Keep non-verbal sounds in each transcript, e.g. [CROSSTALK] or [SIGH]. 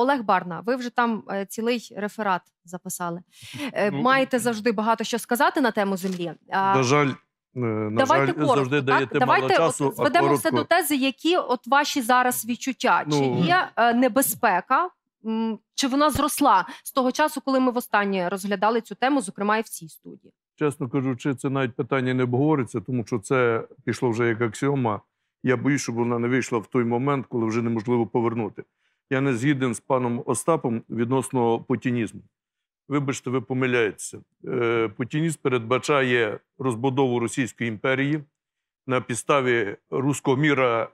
Олег Барна, ви вже там е, цілий реферат записали. Е, ну, маєте е, завжди багато що сказати на тему землі. На жаль, на жаль, коротко, завжди даєте так? мало Давайте часу, зведемо все до тези, які от ваші зараз відчуття. Чи ну. є небезпека? Чи вона зросла з того часу, коли ми востаннє розглядали цю тему, зокрема і в цій студії? Чесно кажучи, це навіть питання не обговориться, тому що це пішло вже як аксіома. Я боюсь, щоб вона не вийшла в той момент, коли вже неможливо повернути. Я не згіден з паном Остапом відносно путінізму. Вибачте, ви помиляєтеся. Е, Путінізм передбачає розбудову Російської імперії на підставі руського міра е,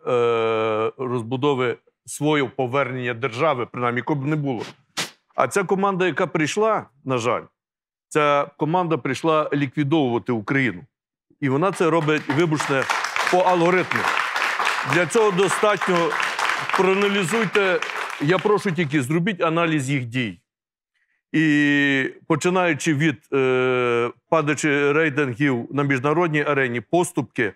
розбудови свого повернення держави, принаймні, якого не було. А ця команда, яка прийшла, на жаль, ця команда прийшла ліквідовувати Україну. І вона це робить вибушне по алгоритму. Для цього достатньо проаналізуйте я прошу тільки зробіть аналіз їх дій. І починаючи від е, падачі рейтингів на міжнародній арені, поступки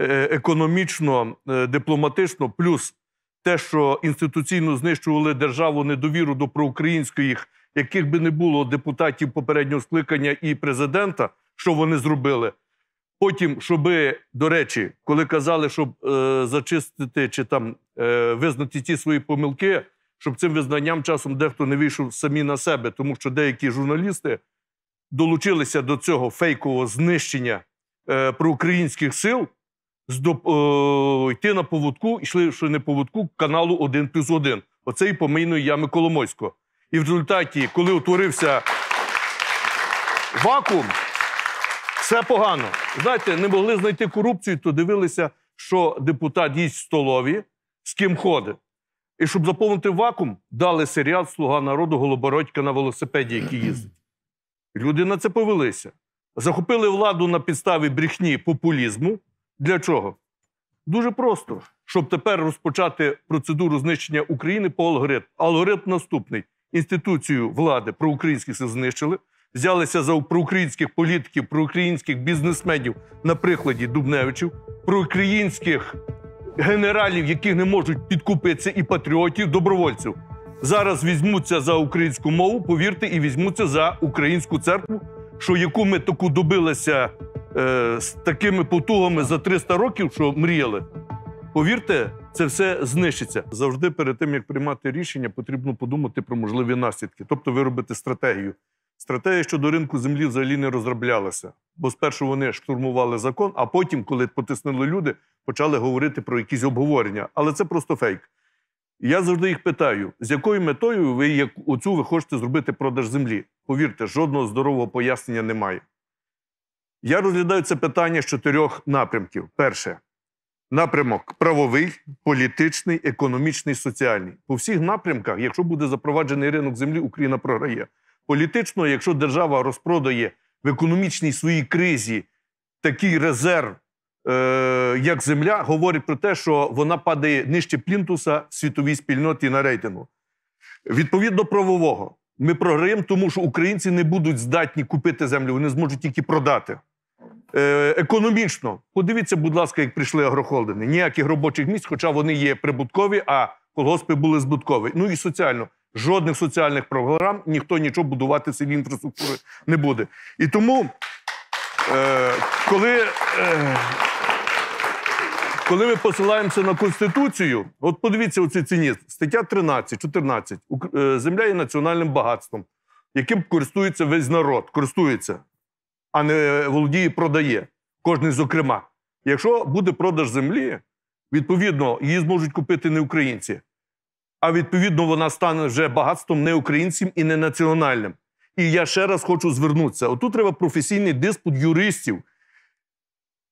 е, економічно, е, дипломатично, плюс те, що інституційно знищували державу недовіру до проукраїнських, яких би не було депутатів попереднього скликання і президента, що вони зробили. Потім, щоб, до речі, коли казали, щоб е, зачистити чи там е, визнати ті свої помилки щоб цим визнанням часом дехто не вийшов самі на себе, тому що деякі журналісти долучилися до цього фейкового знищення е, проукраїнських сил, здоб, е, йти на поводку, йшли що не поводку каналу 1 плюс 1, оцей помийної ями Коломойського. І в результаті, коли утворився вакуум, все погано. Знаєте, не могли знайти корупцію, то дивилися, що депутат їсть в столові, з ким ходить. І щоб заповнити вакуум, дали серіал Слуга народу Голобородька на велосипеді, який [CLEARS THROAT] їздить. Люди на це повелися. Захопили владу на підставі брехні популізму. Для чого? Дуже просто, щоб тепер розпочати процедуру знищення України по алгоритм. Алгоритм наступний: інституцію влади проукраїнських сил знищили, взялися за проукраїнських політиків, проукраїнських бізнесменів на прикладі Дубневичів, проукраїнських генералів, яких не можуть підкупитися, і патріотів, добровольців. Зараз візьмуться за українську мову, повірте, і візьмуться за українську церкву, що яку ми таку добилися е, з такими потугами за 300 років, що мріяли. Повірте, це все знищиться. Завжди перед тим як приймати рішення, потрібно подумати про можливі наслідки, тобто виробити стратегію. Стратегія щодо ринку землі взагалі не розроблялася, бо спершу вони штурмували закон, а потім, коли потиснули люди, почали говорити про якісь обговорення. Але це просто фейк. я завжди їх питаю, з якою метою ви як оцю ви хочете зробити продаж землі? Повірте, жодного здорового пояснення немає. Я розглядаю це питання з чотирьох напрямків. Перше напрямок правовий, політичний, економічний, соціальний. По всіх напрямках, якщо буде запроваджений ринок землі, Україна програє політично, якщо держава розпродає в економічній своїй кризі такий резерв, е, як земля, говорить про те, що вона падає нижче плінтуса в світовій спільноті на рейтингу. Відповідно правового, ми програємо, тому що українці не будуть здатні купити землю, вони зможуть тільки продати. Е, економічно, подивіться, будь ласка, як прийшли агрохолдини, Ніяких робочих місць, хоча вони є прибуткові, а колгоспи були збуткові. Ну і соціально жодних соціальних програм, ніхто нічого будувати цієї інфраструктури не буде. І тому, е, коли е, коли ми посилаємося на Конституцію, от подивіться оці ціні, стаття 13, 14. Е, земля є національним багатством, яким користується весь народ, користується, а не володіє, продає. Кожен, зокрема. Якщо буде продаж землі, відповідно, її зможуть купити не українці а відповідно вона стане вже багатством не українцям і не національним. І я ще раз хочу звернутися. Отут треба професійний диспут юристів,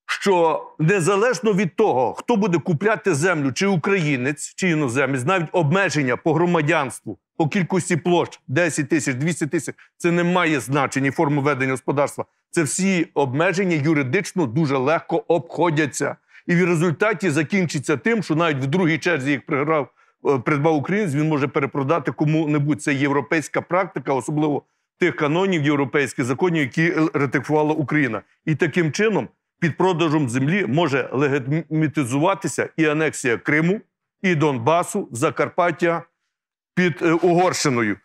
що незалежно від того, хто буде купляти землю, чи українець, чи іноземець, навіть обмеження по громадянству, по кількості площ 10 тисяч, 200 тисяч, це не має значення форму ведення господарства. Це всі обмеження юридично дуже легко обходяться. І в результаті закінчиться тим, що навіть в другій черзі їх приграв Е, придбав українець, він може перепродати кому-небудь. Це європейська практика, особливо тих канонів європейських законів, які ратифікувала Україна. І таким чином під продажем землі може легітимізуватися і анексія Криму, і Донбасу, Закарпаття під е, Угорщиною.